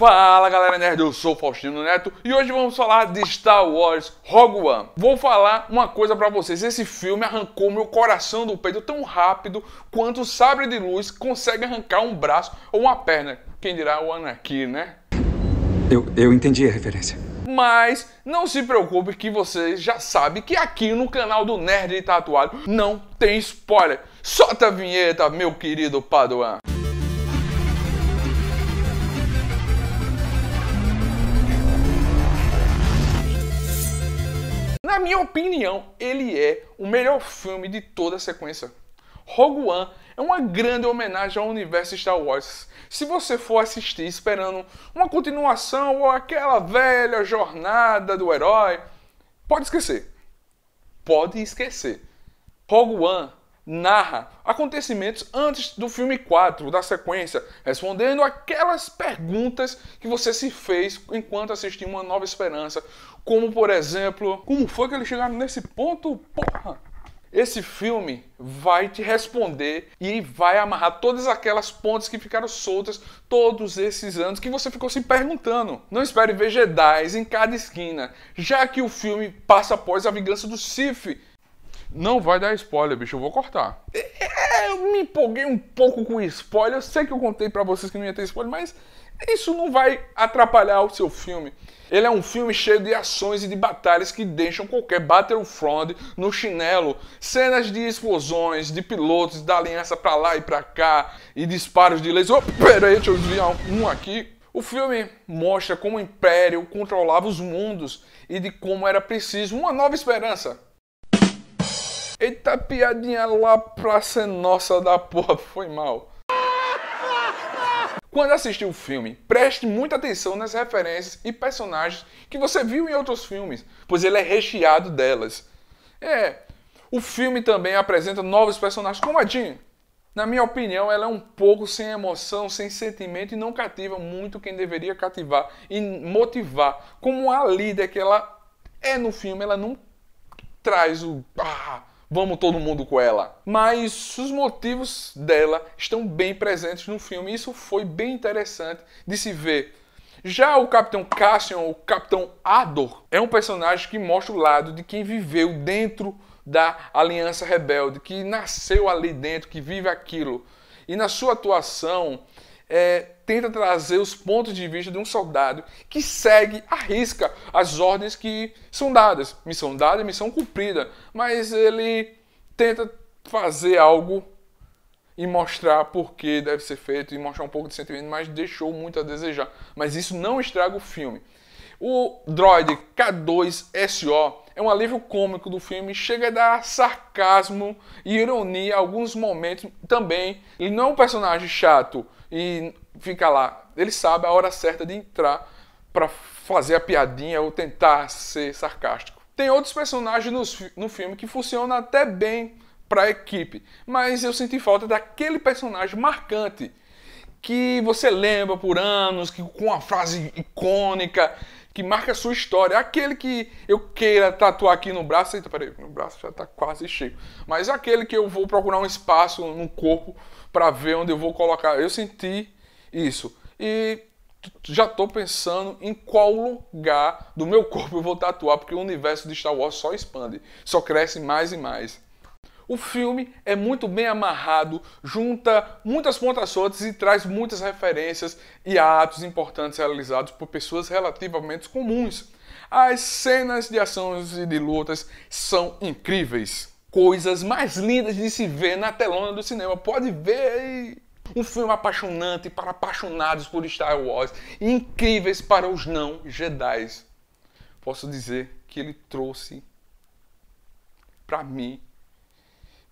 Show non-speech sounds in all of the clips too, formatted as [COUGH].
Fala galera nerd, eu sou Faustino Neto e hoje vamos falar de Star Wars Rogue One. Vou falar uma coisa para vocês, esse filme arrancou meu coração do peito tão rápido quanto o sabre de luz consegue arrancar um braço ou uma perna. Quem dirá o Anakin, né? Eu, eu entendi a referência. Mas não se preocupe que você já sabe que aqui no canal do Nerd Tatuado não tem spoiler. Solta a vinheta, meu querido Paduan. Na minha opinião, ele é o melhor filme de toda a sequência. Rogue One é uma grande homenagem ao universo Star Wars. Se você for assistir esperando uma continuação ou aquela velha jornada do herói, pode esquecer. Pode esquecer. Rogue One narra acontecimentos antes do filme 4, da sequência, respondendo aquelas perguntas que você se fez enquanto assistia Uma Nova Esperança. Como, por exemplo, como foi que eles chegaram nesse ponto? Porra! Esse filme vai te responder e vai amarrar todas aquelas pontes que ficaram soltas todos esses anos que você ficou se perguntando. Não espere vegetais em cada esquina, já que o filme passa após a vingança do Sith, não vai dar spoiler, bicho, eu vou cortar. É, eu me empolguei um pouco com spoiler. Eu sei que eu contei para vocês que não ia ter spoiler, mas isso não vai atrapalhar o seu filme. Ele é um filme cheio de ações e de batalhas que deixam qualquer Battlefront no chinelo. Cenas de explosões, de pilotos da aliança pra lá e pra cá, e disparos de laser. Oh, pera aí, deixa eu desviar um aqui. O filme mostra como o Império controlava os mundos e de como era preciso uma nova esperança Eita piadinha lá praça nossa da porra, [LAUGHS] foi mal. Quando assistir o filme, preste muita atenção nas referências e personagens que você viu em outros filmes, pois ele é recheado delas. É, o filme também apresenta novos personagens, como a Jean. Na minha opinião, ela é um pouco sem emoção, sem sentimento e não cativa muito quem deveria cativar e motivar. Como a líder que ela é no filme, ela não traz o. Ah, vamos todo mundo com ela. Mas os motivos dela estão bem presentes no filme. Isso foi bem interessante de se ver. Já o Capitão Cassian, o Capitão Ador, é um personagem que mostra o lado de quem viveu dentro da Aliança Rebelde, que nasceu ali dentro, que vive aquilo. E na sua atuação, é, tenta trazer os pontos de vista de um soldado que segue à risca as ordens que são dadas. Missão dada, missão cumprida. Mas ele tenta fazer algo e mostrar por que deve ser feito e mostrar um pouco de sentimento, mas deixou muito a desejar. Mas isso não estraga o filme. O droid K2SO é um alívio cômico do filme, chega a dar sarcasmo e ironia em alguns momentos também. Ele não é um personagem chato e fica lá. Ele sabe a hora certa de entrar para fazer a piadinha ou tentar ser sarcástico. Tem outros personagens no, no filme que funcionam até bem para a equipe, mas eu senti falta daquele personagem marcante que você lembra por anos, que com uma frase icônica que marca a sua história. Aquele que eu queira tatuar aqui no braço. Eita, peraí, meu braço já está quase cheio. Mas aquele que eu vou procurar um espaço no corpo para ver onde eu vou colocar. Eu senti isso. E já estou pensando em qual lugar do meu [LAUGHS] corpo eu vou tatuar, porque o universo de Star Wars só expande, só cresce mais e mais. O filme é muito bem amarrado, junta muitas pontas soltas e traz muitas referências e atos importantes realizados por pessoas relativamente comuns. As cenas de ações e de lutas são incríveis. Coisas mais lindas de se ver na telona do cinema. Pode ver um filme apaixonante para apaixonados por Star Wars incríveis para os não Jedi. Posso dizer que ele trouxe para mim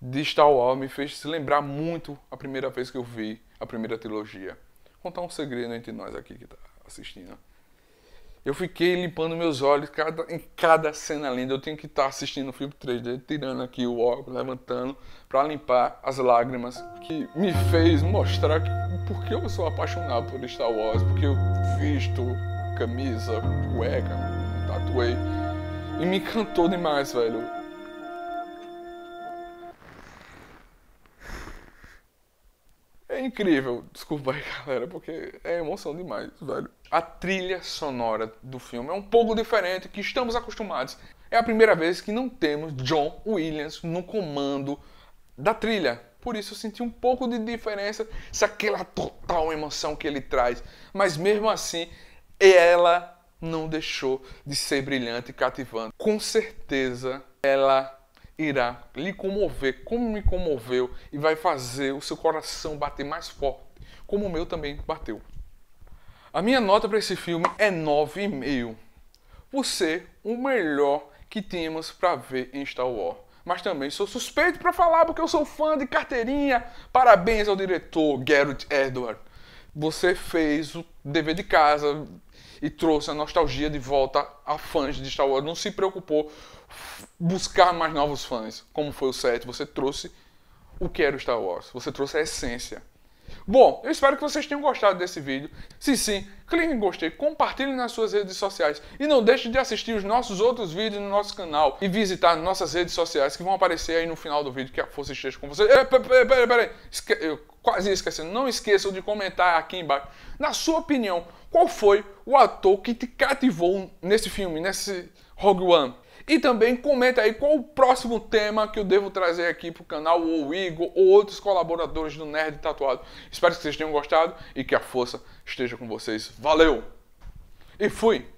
de Star Wars me fez se lembrar muito a primeira vez que eu vi a primeira trilogia. Vou contar um segredo entre nós aqui que tá assistindo. Eu fiquei limpando meus olhos cada, em cada cena linda. Eu tenho que estar tá assistindo o filme 3D, tirando aqui o óculos, levantando, para limpar as lágrimas que me fez mostrar que, porque eu sou apaixonado por Star Wars, porque eu visto camisa, cueca, tatuei. E me encantou demais, velho É incrível. Desculpa aí, [LAUGHS] galera, porque é emoção demais, velho. A trilha sonora do filme é um pouco diferente que estamos acostumados. É a primeira vez que não temos John Williams no comando da trilha. Por isso eu senti um pouco de diferença, se aquela total emoção que ele traz. Mas mesmo assim, ela não deixou de ser brilhante e cativante. Com certeza, ela irá lhe comover, como me comoveu, e vai fazer o seu coração bater mais forte, como o meu também bateu. A minha nota para esse filme é 9,5, por ser o melhor que tínhamos para ver em Star Wars. Mas também sou suspeito para falar porque eu sou fã de carteirinha. Parabéns ao diretor Garrett Edward. Você fez o dever de casa e trouxe a nostalgia de volta a fãs de Star Wars. Não se preocupou buscar mais novos fãs, como foi o 7. Você trouxe o que era o Star Wars, você trouxe a essência. Bom, eu espero que vocês tenham gostado desse vídeo. Se sim, clique em gostei, compartilhe nas suas redes sociais e não deixe de assistir os nossos outros vídeos no nosso canal e visitar nossas redes sociais que vão aparecer aí no final do vídeo que a força esteja com vocês. Peraí, peraí, peraí, eu quase esquecendo. Não esqueçam de comentar aqui embaixo, na sua opinião, qual foi o ator que te cativou nesse filme, nesse Rogue One. E também comenta aí qual o próximo tema que eu devo trazer aqui para o canal, ou o Igor, ou outros colaboradores do Nerd Tatuado. Espero que vocês tenham gostado e que a força esteja com vocês. Valeu! E fui!